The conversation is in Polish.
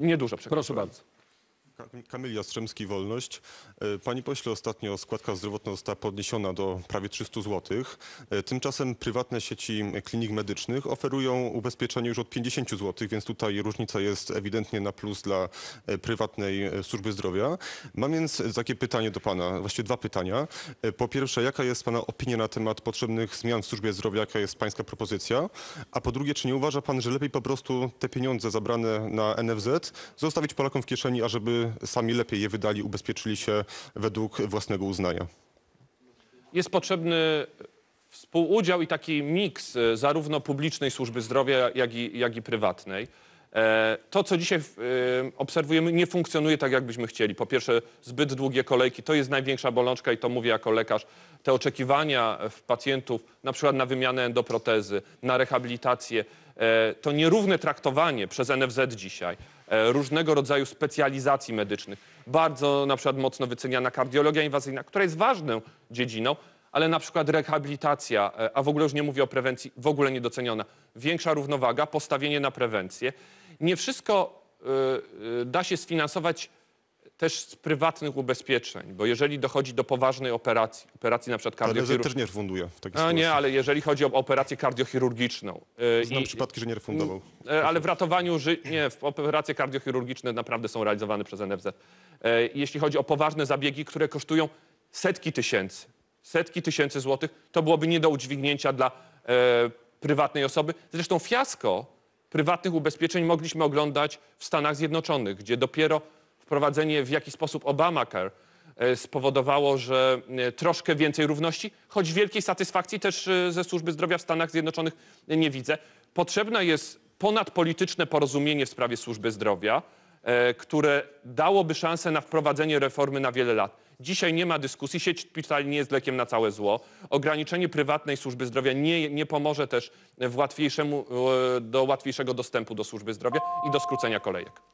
Niedużo, przepraszam. Proszę bardzo. Kamil Jastrzębski, Wolność. E, Pani pośle, ostatnio składka zdrowotna została podniesiona do prawie 300 zł. E, tymczasem prywatne sieci klinik medycznych oferują ubezpieczenie już od 50 zł, więc tutaj różnica jest ewidentnie na plus dla e, prywatnej służby zdrowia. Mam więc takie pytanie do Pana, właściwie dwa pytania. Po pierwsze, jaka jest Pana opinia na temat potrzebnych zmian w służbie zdrowia, jaka jest Pańska propozycja? A po drugie, czy nie uważa Pan, że lepiej po prostu te pieniądze zabrane na NFZ zostawić Polakom w kieszeni, ażeby sami lepiej je wydali, ubezpieczyli się według własnego uznania. Jest potrzebny współudział i taki miks e, zarówno publicznej służby zdrowia, jak i, jak i prywatnej. E, to, co dzisiaj e, obserwujemy, nie funkcjonuje tak, jakbyśmy chcieli. Po pierwsze, zbyt długie kolejki to jest największa bolączka i to mówię jako lekarz. Te oczekiwania e, w pacjentów, na przykład na wymianę endoprotezy, na rehabilitację, to nierówne traktowanie przez NFZ dzisiaj różnego rodzaju specjalizacji medycznych. Bardzo na przykład mocno wyceniana kardiologia inwazyjna, która jest ważną dziedziną, ale na przykład rehabilitacja, a w ogóle już nie mówię o prewencji, w ogóle niedoceniona. Większa równowaga, postawienie na prewencję. Nie wszystko y, y, da się sfinansować też z prywatnych ubezpieczeń, bo jeżeli dochodzi do poważnej operacji, operacji na przykład kardiochirurgicznej... też nie refunduje w takiej sytuacji. Nie, ale jeżeli chodzi o operację kardiochirurgiczną... Y, Znam i, przypadki, że nie refundował. Ale w ratowaniu, życia... nie, operacje kardiochirurgiczne naprawdę są realizowane przez NFZ. Jeśli chodzi o poważne zabiegi, które kosztują setki tysięcy, setki tysięcy złotych, to byłoby nie do udźwignięcia dla e, prywatnej osoby. Zresztą fiasko prywatnych ubezpieczeń mogliśmy oglądać w Stanach Zjednoczonych, gdzie dopiero wprowadzenie w jakiś sposób Obamacare e, spowodowało, że e, troszkę więcej równości, choć wielkiej satysfakcji też e, ze służby zdrowia w Stanach Zjednoczonych nie widzę. Potrzebne jest ponadpolityczne porozumienie w sprawie służby zdrowia. E, które dałoby szansę na wprowadzenie reformy na wiele lat. Dzisiaj nie ma dyskusji, sieć szpitali nie jest lekiem na całe zło. Ograniczenie prywatnej służby zdrowia nie, nie pomoże też w łatwiejszemu, e, do łatwiejszego dostępu do służby zdrowia i do skrócenia kolejek.